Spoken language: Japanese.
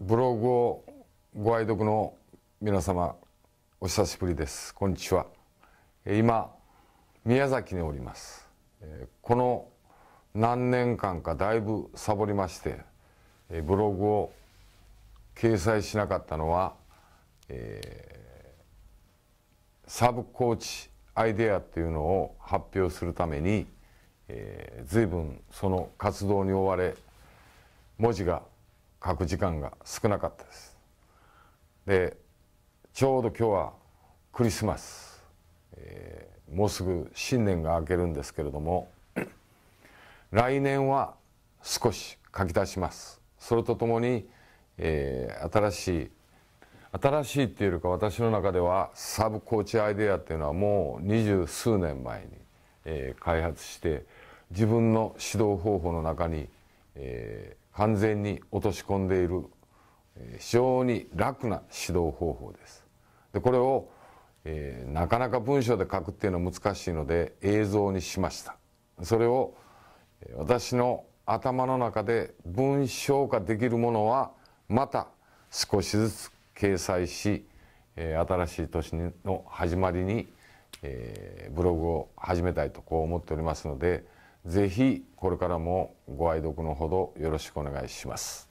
ブログをご愛読の皆様お久しぶりですこんにちは今宮崎におりますこの何年間かだいぶサボりましてブログを掲載しなかったのは、えー、サブコーチアイデアっていうのを発表するために、えー、随分その活動に追われ文字が書く時間が少なかったですでちょうど今日はクリスマス、えー、もうすぐ新年が明けるんですけれども 来年は少し書き足しますそれとともに、えー、新しい新しいっていうよりか私の中ではサブコーチアイデアっていうのはもう二十数年前に、えー、開発して自分の指導方法の中に、えー、完全に落とし込んでいる非常に楽な指導方法です。でこれを、えー、なかなか文章で書くっていうのは難しいので映像にしました。それを私の頭の中で文章化できるものはまた少しずつ掲載し、え新しい年の始まりに、えー、ブログを始めたいとこう思っておりますので。ぜひこれからもご愛読のほどよろしくお願いします。